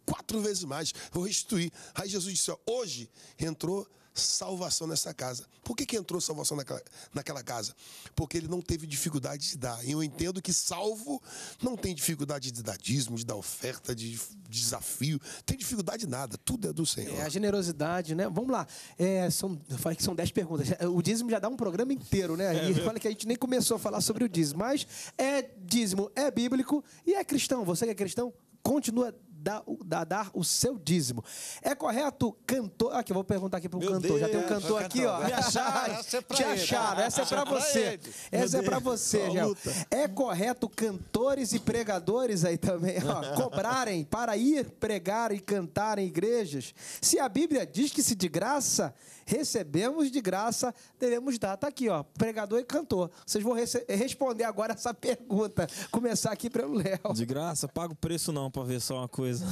Speaker 3: quatro vezes mais, vou restituir. Aí Jesus disse, hoje entrou salvação nessa casa. Por que, que entrou salvação naquela, naquela casa? Porque ele não teve dificuldade de dar. E eu entendo que salvo não tem dificuldade de dar dízimo, de dar oferta, de desafio. Tem dificuldade de nada. Tudo é do Senhor.
Speaker 1: É, a generosidade, né? Vamos lá. É, são, eu falei que são dez perguntas. É, o dízimo já dá um programa inteiro, né? É e fala que a gente nem começou a falar sobre o dízimo. Mas é dízimo, é bíblico e é cristão. Você que é cristão, continua dar, dar o seu dízimo. É correto, cantor? Aqui, eu vou perguntar aqui para o cantor. Deus, Já tem um cantor aqui, cantor. ó. Me acharam. Essa é Te acharam. Essa é para você. Essa é para você, Gel. É correto cantores e pregadores aí também, ó, cobrarem para ir pregar e cantar em igrejas? Se a Bíblia diz que se de graça recebemos de graça, devemos dar. Tá aqui, ó, pregador e cantor. Vocês vão responder agora essa pergunta. Começar aqui pelo Léo.
Speaker 2: De graça, paga o preço não para ver só uma coisa coisa.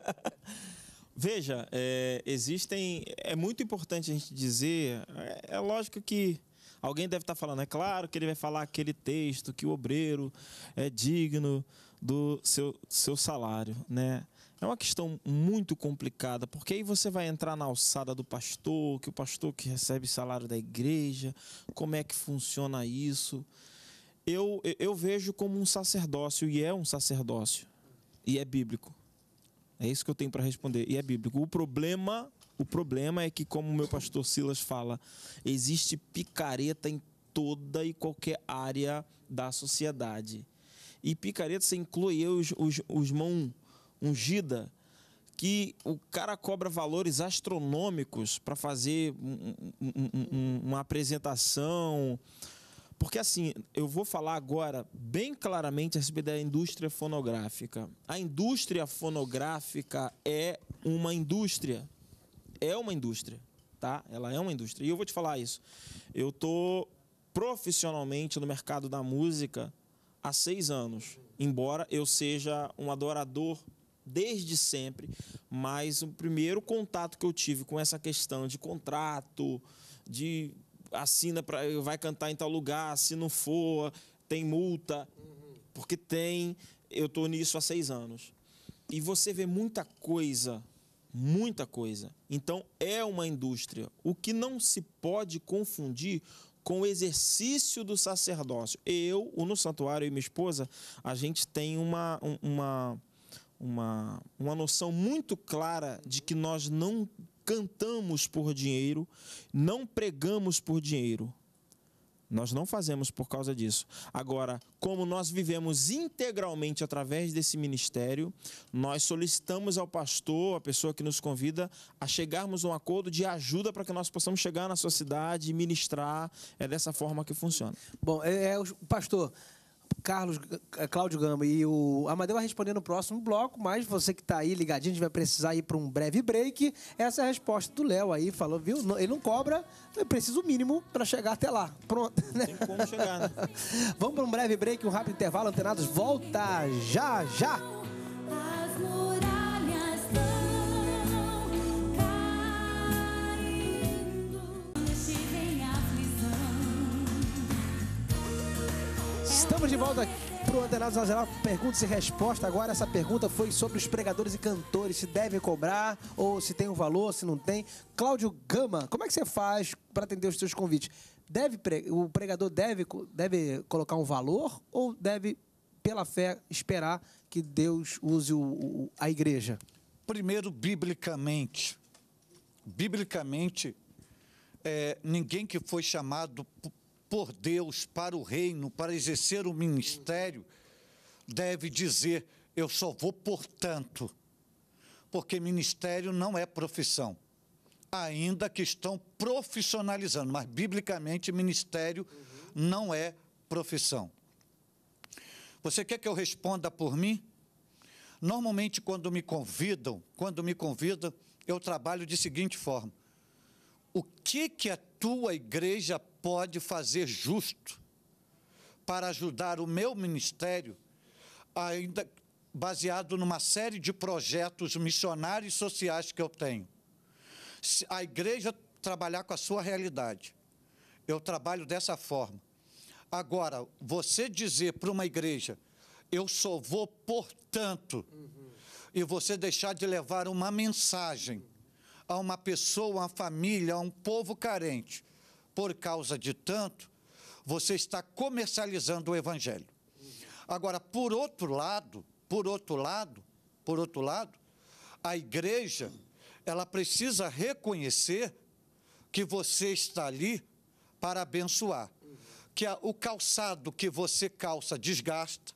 Speaker 2: Veja, é, existem. É muito importante a gente dizer. É, é lógico que alguém deve estar falando, é claro que ele vai falar aquele texto que o obreiro é digno do seu, seu salário, né? É uma questão muito complicada, porque aí você vai entrar na alçada do pastor, que o pastor que recebe salário da igreja, como é que funciona isso? Eu, eu vejo como um sacerdócio, e é um sacerdócio e é bíblico. É isso que eu tenho para responder. E é bíblico. O problema, o problema é que, como o meu pastor Silas fala, existe picareta em toda e qualquer área da sociedade. E picareta você inclui eu, os, os, os mão ungida, que o cara cobra valores astronômicos para fazer um, um, um, uma apresentação, porque assim, eu vou falar agora bem claramente a respeito da indústria fonográfica. A indústria fonográfica é uma indústria. É uma indústria, tá? Ela é uma indústria. E eu vou te falar isso. Eu tô profissionalmente no mercado da música há seis anos. Embora eu seja um adorador desde sempre, mas o primeiro contato que eu tive com essa questão de contrato, de assina para vai cantar em tal lugar, se não for, tem multa. Porque tem, eu tô nisso há seis anos. E você vê muita coisa, muita coisa. Então é uma indústria. O que não se pode confundir com o exercício do sacerdócio. Eu, no santuário e minha esposa, a gente tem uma, uma, uma, uma noção muito clara de que nós não cantamos por dinheiro, não pregamos por dinheiro. Nós não fazemos por causa disso. Agora, como nós vivemos integralmente através desse ministério, nós solicitamos ao pastor, a pessoa que nos convida, a chegarmos a um acordo de ajuda para que nós possamos chegar na sua cidade e ministrar. É dessa forma que funciona. Bom, é, é o
Speaker 1: pastor. Carlos eh, Cláudio Gama e o Amadeu vai responder no próximo bloco, mas você que está aí ligadinho, a gente vai precisar ir para um breve break. Essa é a resposta do Léo aí, falou, viu? Ele não cobra, então é precisa o mínimo para chegar até lá. Pronto, né? Tem como chegar, né? Vamos para um breve break, um rápido intervalo, antenados, volta já já! Estamos de volta para o Antenados Nacional Perguntas e Respostas. Agora essa pergunta foi sobre os pregadores e cantores, se devem cobrar ou se tem um valor, se não tem. Cláudio Gama, como é que você faz para atender os seus convites? Deve o pregador deve deve colocar um valor ou deve pela fé esperar que Deus use o, o, a igreja?
Speaker 4: Primeiro, biblicamente. Biblicamente, é, ninguém que foi chamado por Deus para o reino, para exercer o ministério, deve dizer: eu só vou por tanto porque ministério não é profissão. Ainda que estão profissionalizando, mas biblicamente ministério uhum. não é profissão. Você quer que eu responda por mim? Normalmente quando me convidam, quando me convidam, eu trabalho de seguinte forma: o que que a tua igreja pode fazer justo para ajudar o meu ministério, ainda baseado numa série de projetos missionários sociais que eu tenho. A igreja trabalhar com a sua realidade. Eu trabalho dessa forma. Agora, você dizer para uma igreja, eu só vou portanto, uhum. e você deixar de levar uma mensagem a uma pessoa, a família, a um povo carente, por causa de tanto, você está comercializando o evangelho. Agora, por outro lado, por outro lado, por outro lado, a igreja, ela precisa reconhecer que você está ali para abençoar. Que a, o calçado que você calça desgasta,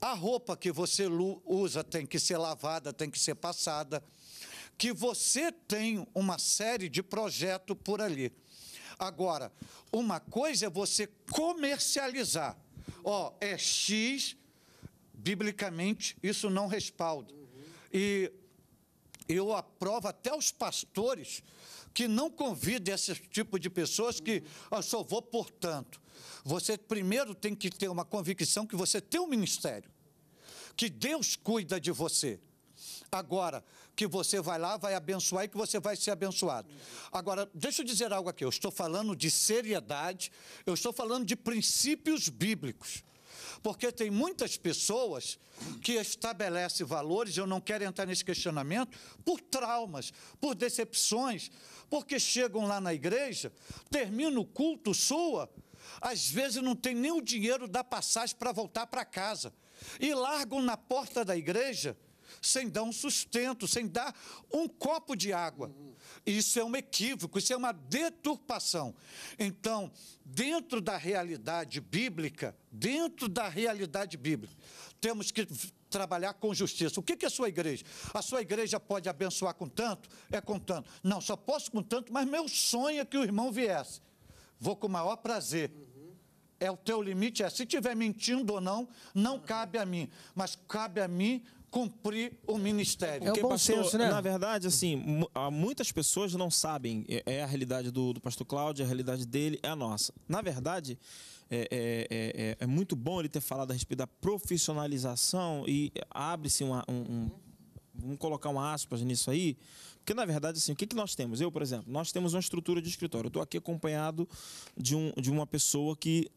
Speaker 4: a roupa que você usa tem que ser lavada, tem que ser passada, que você tem uma série de projetos por ali. Agora, uma coisa é você comercializar. Ó, é X, biblicamente, isso não respalda. Uhum. E eu aprovo até os pastores que não convidem esse tipo de pessoas uhum. que ah, eu só vou portanto. Você primeiro tem que ter uma convicção que você tem um ministério, que Deus cuida de você agora que você vai lá, vai abençoar e que você vai ser abençoado. Agora, deixa eu dizer algo aqui. Eu estou falando de seriedade, eu estou falando de princípios bíblicos. Porque tem muitas pessoas que estabelecem valores, eu não quero entrar nesse questionamento, por traumas, por decepções, porque chegam lá na igreja, termina o culto sua, às vezes não tem nem o dinheiro da passagem para voltar para casa. E largam na porta da igreja sem dar um sustento, sem dar um copo de água. Isso é um equívoco, isso é uma deturpação. Então, dentro da realidade bíblica, dentro da realidade bíblica, temos que trabalhar com justiça. O que é a sua igreja? A sua igreja pode abençoar com tanto? É com tanto. Não, só posso com tanto, mas meu sonho é que o irmão viesse. Vou com o maior prazer. É o teu limite, é. Se estiver mentindo ou não, não cabe a mim. Mas cabe a mim cumprir o ministério. É o bom pastor, senso, né? Na
Speaker 2: verdade, assim, muitas pessoas não sabem. É a realidade do, do pastor Cláudio, a realidade dele é a nossa. Na verdade, é, é, é, é muito bom ele ter falado a respeito da profissionalização e abre-se um, um, Vamos colocar um aspas nisso aí. Porque, na verdade, assim, o que, que nós temos? Eu, por exemplo, nós temos uma estrutura de escritório. Eu estou aqui acompanhado de, um, de uma pessoa que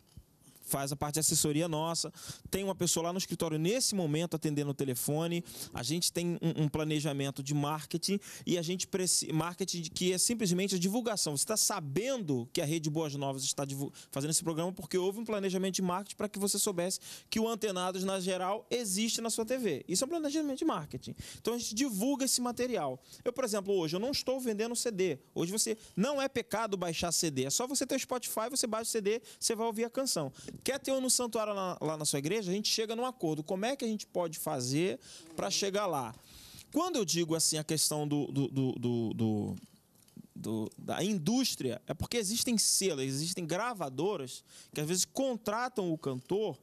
Speaker 2: faz a parte de assessoria nossa. Tem uma pessoa lá no escritório nesse momento atendendo o telefone. A gente tem um, um planejamento de marketing e a gente marketing que é simplesmente a divulgação. Você está sabendo que a Rede Boas Novas está fazendo esse programa porque houve um planejamento de marketing para que você soubesse que o Antenados na geral existe na sua TV. Isso é um planejamento de marketing. Então a gente divulga esse material. Eu, por exemplo, hoje eu não estou vendendo CD. Hoje você não é pecado baixar CD. É só você ter o Spotify, você baixa o CD, você vai ouvir a canção. Quer ter um no santuário lá, lá na sua igreja? A gente chega num acordo. Como é que a gente pode fazer para chegar lá? Quando eu digo assim a questão do, do, do, do do, da indústria é porque existem selas, existem gravadoras que às vezes contratam o cantor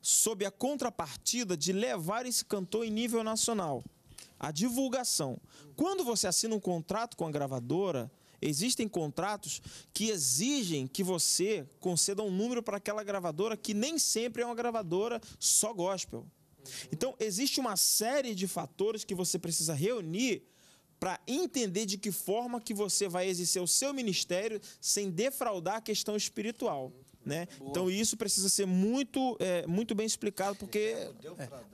Speaker 2: sob a contrapartida de levar esse cantor em nível nacional. A divulgação. Quando você assina um contrato com a gravadora, Existem contratos que exigem que você conceda um número para aquela gravadora que nem sempre é uma gravadora só gospel. Então, existe uma série de fatores que você precisa reunir para entender de que forma que você vai exercer o seu ministério sem defraudar a questão espiritual. Né? Então isso precisa ser muito,
Speaker 3: é, muito bem explicado, porque.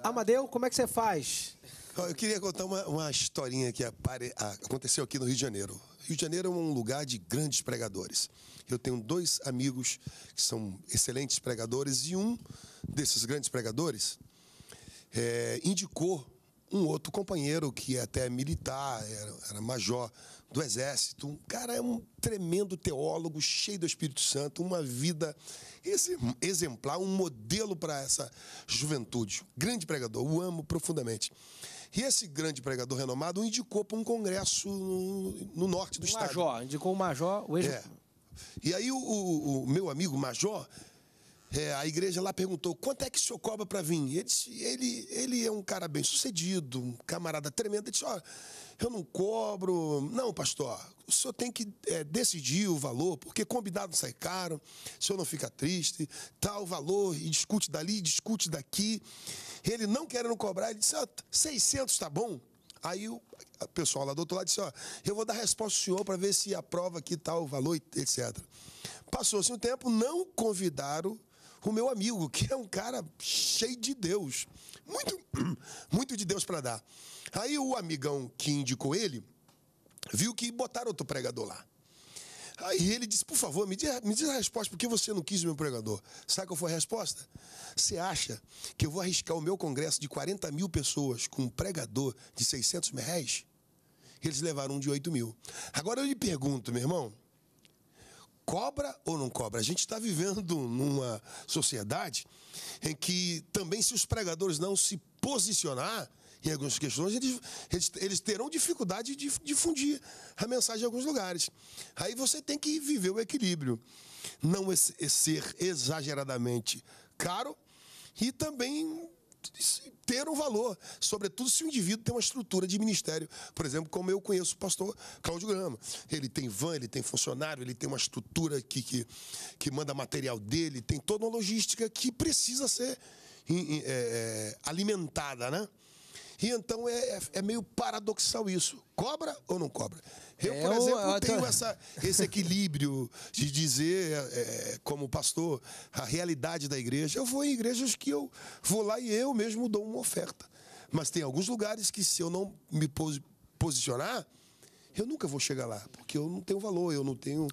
Speaker 3: Amadeu, como é que você faz? Eu queria contar uma, uma historinha que apare... aconteceu aqui no Rio de Janeiro. Rio de Janeiro é um lugar de grandes pregadores. Eu tenho dois amigos que são excelentes pregadores e um desses grandes pregadores é, indicou um outro companheiro que é até militar, era, era, major do exército. Um cara é um tremendo teólogo, cheio do Espírito Santo, uma vida exemplar, um modelo para essa juventude. Grande pregador, o amo profundamente. E esse grande pregador renomado o indicou para um congresso no, no norte do o estado. Major, indicou o Major, o ex... É. E aí o, o, o meu amigo Major é, a igreja lá perguntou: quanto é que o senhor cobra para vir? Ele, disse, ele, ele é um cara bem sucedido, um camarada tremendo. Ele disse: ó, oh, eu não cobro. Não, pastor, o senhor tem que é, decidir o valor, porque combinado sai caro, o senhor não fica triste, tal valor, e discute dali, discute daqui. Ele não querendo cobrar, ele disse: ah, 600 tá bom? Aí o pessoal lá do outro lado disse: ó, eu vou dar resposta ao senhor para ver se aprova aqui tal valor, etc. Passou-se um tempo, não convidaram o meu amigo, que é um cara cheio de Deus, muito, muito de Deus para dar. Aí o amigão que indicou ele viu que botaram outro pregador lá. Aí ele disse, por favor, me diz, me diz a resposta, por que você não quis meu pregador? Sabe qual foi a resposta? Você acha que eu vou arriscar o meu congresso de 40 mil pessoas com um pregador de 600 mil reais? Eles levaram um de 8 mil. Agora eu lhe pergunto, meu irmão, cobra ou não cobra? A gente está vivendo numa sociedade em que também se os pregadores não se posicionar, em algumas questões eles, eles, eles terão dificuldade de difundir a mensagem em alguns lugares. Aí você tem que viver o equilíbrio. Não é ser exageradamente caro e também ter um valor, sobretudo se o indivíduo tem uma estrutura de ministério, por exemplo, como eu conheço o pastor Cláudio Grama. Ele tem van, ele tem funcionário, ele tem uma estrutura que, que, que manda material dele, tem toda uma logística que precisa ser é, é, alimentada, né? E então é, é, é, meio paradoxal isso. Cobra ou não cobra? Eu, por é, exemplo, tenho essa, esse equilíbrio de dizer, é, é, como pastor, a realidade da igreja. Eu vou em igrejas que eu vou lá e eu mesmo dou uma oferta. Mas tem alguns lugares que, se eu não me posicionar, eu nunca vou chegar lá, porque eu não tenho valor, eu não tenho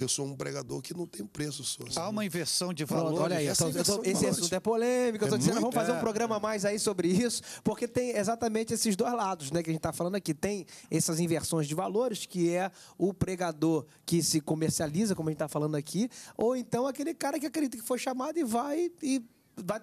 Speaker 3: eu sou um pregador que não tem preço, só. Assim. Há
Speaker 4: uma inversão de valor. Olha aí, então, esse
Speaker 3: assunto é polêmico. Eu tô é dizendo, muito, vamos fazer é, um programa
Speaker 1: mais aí sobre isso, porque tem exatamente esses dois lados, né, que a gente está falando aqui. Tem essas inversões de valores, que é o pregador que se comercializa, como a gente está falando aqui, ou então aquele cara que acredita que foi chamado e vai e vai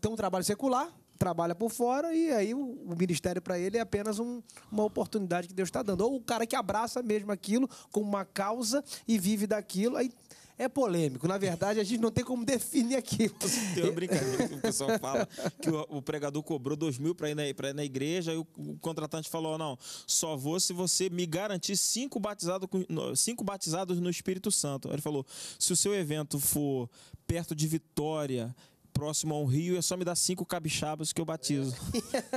Speaker 1: ter um trabalho secular trabalha por fora e aí o, o ministério para ele é apenas um, uma oportunidade que Deus está dando. Ou o cara que abraça mesmo aquilo com uma causa e vive daquilo, aí é polêmico. Na verdade, a gente não tem como definir aqui. Tem uma
Speaker 2: brincadeira que o pessoal fala que o, o pregador cobrou dois mil para ir, na, ir na igreja e o, o, contratante falou: não, só vou se você me garantir cinco, batizado com, cinco batizados no Espírito Santo. Ele falou: se o seu evento for perto de Vitória, próximo a um rio, é só me dar cinco cabixabas que eu batizo.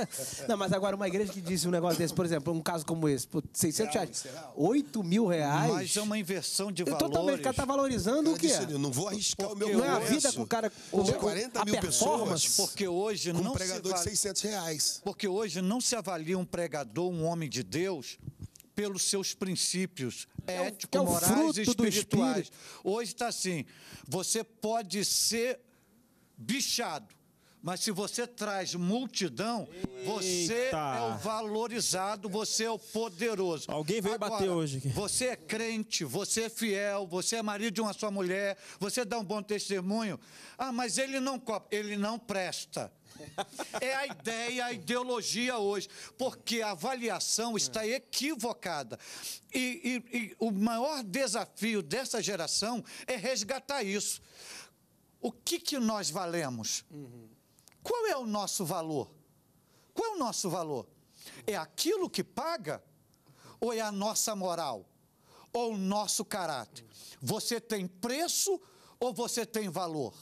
Speaker 2: não, mas agora uma igreja que diz um
Speaker 1: negócio desse, por exemplo, um caso como esse, por 600 reais, 8 mil
Speaker 2: reais. Mas é
Speaker 4: uma inversão de valores. Totalmente, o cara tá valorizando o quê? Disse, eu não vou arriscar Porque o meu Não é a vida com o cara... Com, de 40 mil pessoas. Porque hoje com não um pregador se... de 600 reais. Porque hoje não se avalia um pregador, um homem de Deus, pelos seus princípios é éticos, é morais e espirituais. Hoje está assim: você pode ser bichado. Mas se você traz multidão, você é o valorizado, você é o poderoso. Alguém veio Agora, bater hoje. Aqui. Você é crente, você é fiel, você é marido de uma sua mulher, você dá um bom testemunho. Ah, mas ele não copa, ele não presta. É a ideia, a ideologia hoje, porque a avaliação está equivocada. E, e, e o maior desafio dessa geração é resgatar isso o que, que nós valemos? Uhum. Qual é o nosso valor? Qual é o nosso valor? É aquilo que paga? Ou é a nossa moral? Ou o nosso caráter? Você tem preço ou você tem valor?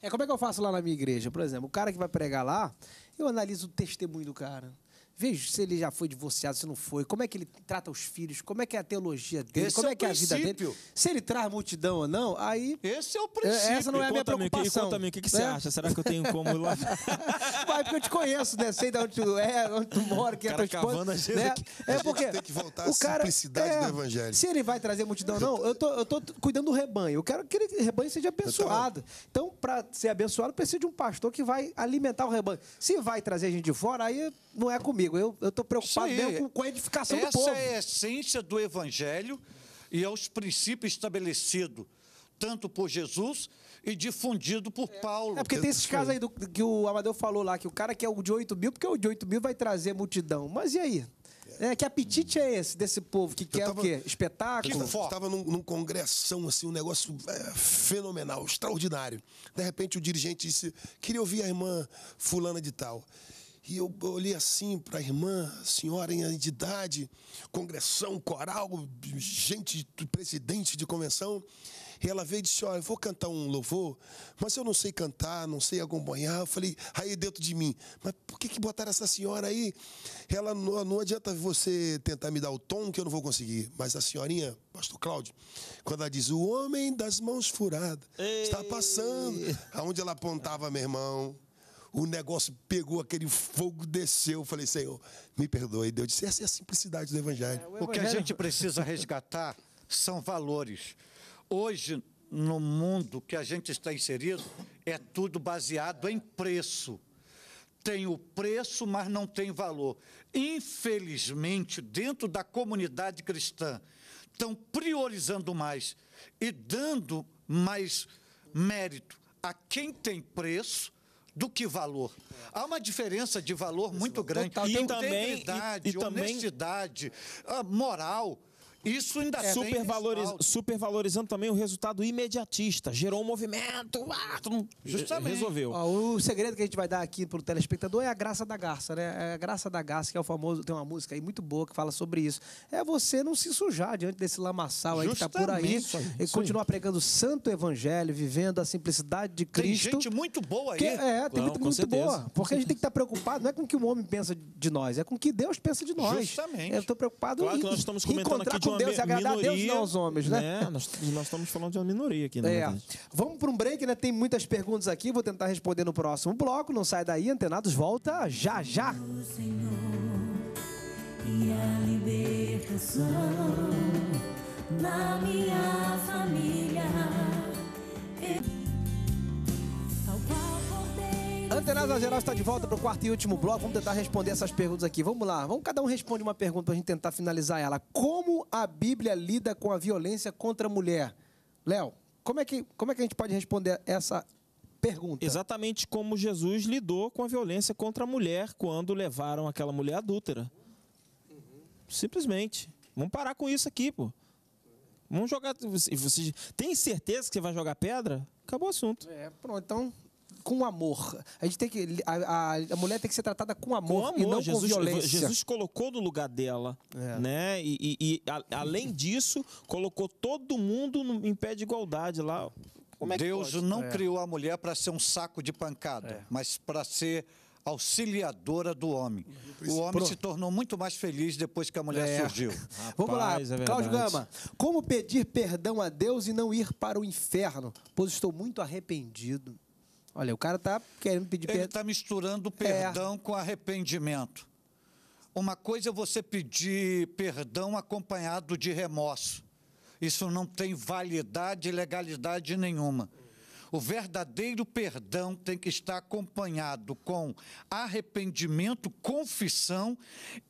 Speaker 1: É como é que eu faço lá na minha igreja? Por exemplo, o cara que vai pregar lá, eu analiso o testemunho do cara. Veja se ele já foi divorciado, se não foi, como é que ele trata os filhos, como é que é a teologia dele, Esse como é, é que é a vida dele. Se ele traz multidão ou não, aí. Esse é o é, princípio. Essa não é a minha conta preocupação. Conta me o que, que você é. acha? Será que eu tenho como lá? Vai, porque eu te conheço, né? Sei de onde tu é, onde tu mora, quem é tua esposa. Né? É a gente né? Aqui. É porque. Tem que voltar o cara, simplicidade
Speaker 3: é, do evangelho.
Speaker 1: Se ele vai trazer multidão ou não, eu tô, eu tô cuidando do rebanho. Eu quero que aquele rebanho seja abençoado. Então, para ser abençoado, precisa de um pastor que vai alimentar o rebanho. Se vai trazer gente de fora, aí não é comigo. Eu estou preocupado mesmo com a edificação Essa do povo. Essa é a
Speaker 4: essência do Evangelho e é os princípios estabelecidos tanto por Jesus e difundido por é. Paulo. É porque tem esses casos aí do, que o Amadeu falou lá, que o cara quer é o de 8 mil, porque o de 8 mil vai trazer
Speaker 3: multidão. Mas e aí? É, que apetite é esse desse povo que eu quer tava, o quê? Espetáculo? Eu estava num, num congressão, assim, um negócio é, fenomenal, extraordinário. De repente o dirigente disse: queria ouvir a irmã fulana de tal. E eu olhei assim para a irmã, senhora em idade, congressão, coral, gente, presidente de convenção. E ela veio e disse: Olha, eu vou cantar um louvor, mas eu não sei cantar, não sei acompanhar. Eu falei, aí dentro de mim, mas por que, que botaram essa senhora aí? Ela não, não adianta você tentar me dar o tom que eu não vou conseguir. Mas a senhorinha, pastor Cláudio, quando ela diz: O homem das mãos furadas Ei. está passando, aonde ela apontava, meu irmão o negócio pegou aquele fogo, desceu. Eu falei, Senhor, me perdoe. Deus disse, essa é a simplicidade do evangelho. É, o, evangelho... o que a gente precisa
Speaker 4: resgatar são valores. Hoje, no mundo que a gente está inserido, é tudo baseado em preço. Tem o preço, mas não tem valor. Infelizmente, dentro da comunidade cristã, estão priorizando mais e dando mais mérito a quem tem preço do que valor. Há uma diferença de valor muito grande. E, também, integridade, e, e também... honestidade, ah, moral. Isso ainda é,
Speaker 2: supervalorizando, também o resultado imediatista. Gerou um movimento. Ah, Justamente. Resolveu.
Speaker 1: Ó, o segredo que a gente vai dar aqui pro telespectador é a graça da garça, né? É a graça da garça, que é o famoso. Tem uma música aí muito boa que fala sobre isso. É você não se sujar diante desse lamaçal aí que tá por aí. Isso, aí, e continuar aí. pregando o santo evangelho, vivendo a simplicidade de Cristo. Tem gente muito boa aí. Que, é, tem não, muito, muito boa. Porque a gente tem que estar tá preocupado, não é com o que o homem pensa de nós, é com o que Deus pensa de nós. Justamente. Eu estou preocupado claro em, que nós estamos comentando aqui de uma Deus, e agradar minoria, a Deus não aos homens, né? né? Nós, nós, estamos falando de uma minoria aqui, né? É. Vamos para um break, né? Tem muitas perguntas aqui, vou tentar responder no próximo bloco. Não sai daí, antenados, volta já já.
Speaker 4: O Senhor, e a libertação na
Speaker 3: minha família.
Speaker 1: Antenasa Geral está de volta para o quarto e último bloco. Vamos tentar responder essas perguntas aqui. Vamos lá. Vamos cada um responde uma pergunta para a gente tentar finalizar ela. Como a Bíblia lida com a violência contra a mulher? Léo, como é que como é que a gente pode responder essa pergunta?
Speaker 2: Exatamente como Jesus lidou com a violência contra a mulher quando levaram aquela mulher adúltera. Simplesmente. Vamos parar com isso aqui, pô. Vamos jogar. Você tem certeza que você vai jogar pedra?
Speaker 1: Acabou o assunto. É, pronto. Então, com amor. A gente tem que a, a, mulher tem que ser tratada com amor, com amor. e não Jesus, com violência. Jesus
Speaker 2: colocou no lugar dela, é. né? E, e, e a, além disso, colocou
Speaker 4: todo mundo no, em pé de igualdade lá. É Deus pode? não é. criou a mulher para ser um saco de pancada, é. mas para ser auxiliadora do homem. O homem Pronto. se tornou muito mais feliz depois que a mulher é. surgiu. Rapaz, Vamos lá, é Cláudio Gama. Como pedir
Speaker 1: perdão a Deus e não ir para o inferno? Pois estou muito arrependido. Olha, o cara tá querendo pedir tá é. perdão. Ele está
Speaker 4: misturando perdão é. com arrependimento. Uma coisa é você pedir perdão acompanhado de remorso. Isso não tem validade e legalidade nenhuma. O verdadeiro perdão tem que estar acompanhado com arrependimento, confissão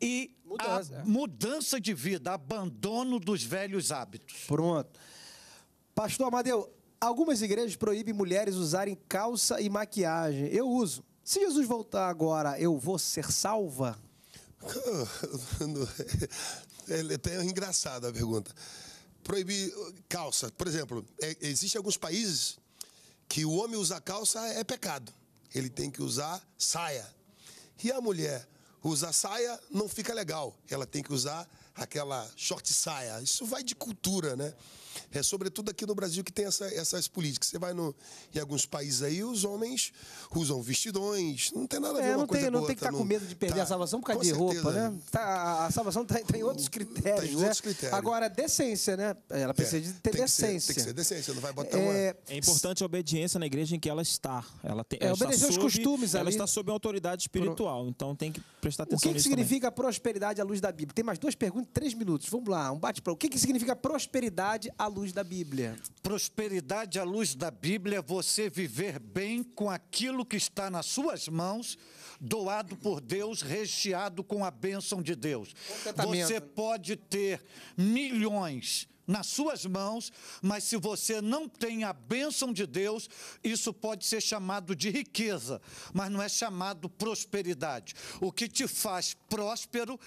Speaker 4: e mudança, mudança de vida, abandono dos velhos hábitos.
Speaker 1: Pronto. Pastor Amadeu, Algumas igrejas proíbem mulheres usarem calça e
Speaker 3: maquiagem. Eu uso. Se Jesus voltar agora, eu vou ser salva? é engraçada a pergunta. Proibir uh, calça, por exemplo, é, existem alguns países que o homem usar calça é pecado. Ele tem que usar saia. E a mulher usar saia não fica legal. Ela tem que usar aquela short saia. Isso vai de cultura, né? É, sobretudo aqui no Brasil que tem essa, essas políticas. Você vai no, em alguns países aí, os homens usam vestidões, não tem nada a ver é, não uma tem, Não tem que estar tá com medo de perder tá, a salvação por causa de certeza. roupa, né?
Speaker 1: Tá, a salvação tá, tá tem outros critérios, tem outros né? critérios.
Speaker 3: Agora, decência, né? Ela é,
Speaker 2: precisa é, de ter tem decência. Que ser, tem que ser decência, não vai botar uma... É, é importante a obediência na igreja em que ela está. Ela, tem, é, ela é, obedecer está sob, costumes Ela ali. está sob autoridade espiritual, Pro... então tem que prestar atenção O que, que significa
Speaker 1: também. prosperidade à luz da Bíblia? Tem mais duas perguntas, três minutos. Vamos lá, um bate papo O que, que significa prosperidade
Speaker 4: à à luz da Bíblia. Prosperidade à luz da Bíblia é você viver bem com aquilo que está nas suas mãos, doado por Deus, recheado com a bênção de Deus. Você pode ter milhões nas suas mãos, mas se você não tem a bênção de Deus, isso pode ser chamado de riqueza, mas não é chamado prosperidade. O que te faz próspero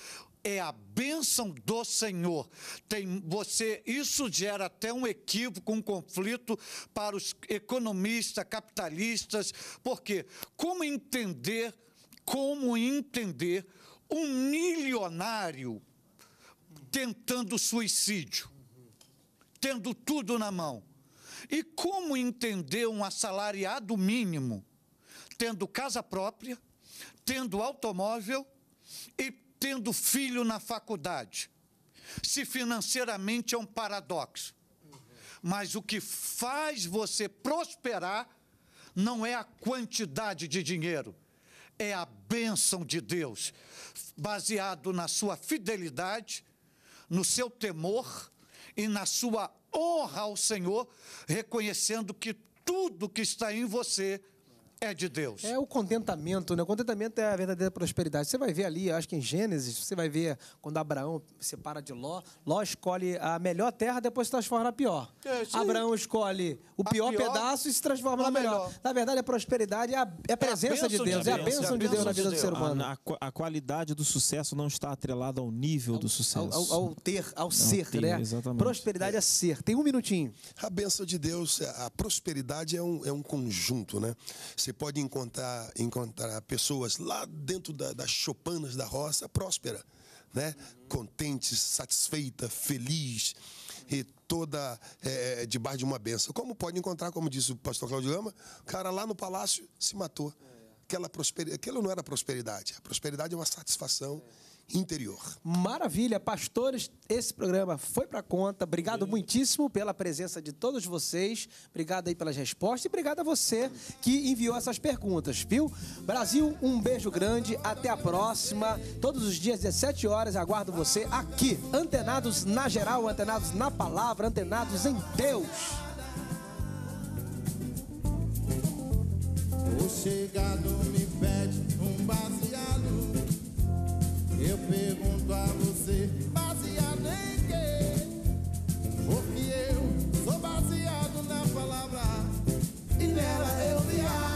Speaker 4: é a bênção do Senhor. Tem você, isso gera até um equívoco, um conflito para os economistas, capitalistas, porque como entender, como entender um milionário tentando suicídio, tendo tudo na mão? E como entender um assalariado mínimo tendo casa própria, tendo automóvel? tendo filho na faculdade. Se financeiramente é um paradoxo. Mas o que faz você prosperar não é a quantidade de dinheiro, é a bênção de Deus, baseado na sua fidelidade, no seu temor e na sua honra ao Senhor, reconhecendo que tudo que está em você é de Deus. É
Speaker 1: o contentamento, né? O contentamento é a verdadeira prosperidade. Você vai ver ali, acho que em Gênesis, você vai ver quando Abraão separa de Ló, Ló escolhe a melhor terra, depois se transforma na pior. É, Abraão escolhe o pior, pior, pedaço e se transforma na melhor. melhor. Na verdade, a prosperidade é a, é a presença é a de Deus, é de é a bênção de Deus na vida do ser humano. A,
Speaker 2: a, qualidade do sucesso não está atrelada ao nível ao, do sucesso.
Speaker 3: Ao, ao, ter, ao não, ser, ter, né? Exatamente. Prosperidade é ser. Tem um minutinho. A bênção de Deus, a prosperidade é um, é um conjunto, né? Você você pode encontrar, encontrar pessoas lá dentro da, das chopanas da roça, próspera, né? contente, satisfeita, feliz e toda é, é debaixo de uma benção. Como pode encontrar, como disse o pastor Claudio Gama, o cara lá no palácio se matou. Aquela prosperidade, aquilo não era prosperidade. A prosperidade é uma satisfação. É interior. Maravilha, pastores, esse programa foi para conta. Obrigado Sim. muitíssimo
Speaker 1: pela presença de todos vocês. Obrigado aí pelas respostas e obrigado a você que enviou essas perguntas, viu? Brasil, um beijo grande, até a próxima. Todos os dias 17 horas aguardo você aqui, antenados na geral, antenados na palavra, antenados
Speaker 3: em Deus. Chegado me pede um baseado. Eu pergunto a você, baseado em quê? Porque eu sou baseado na palavra e nela eu viajo.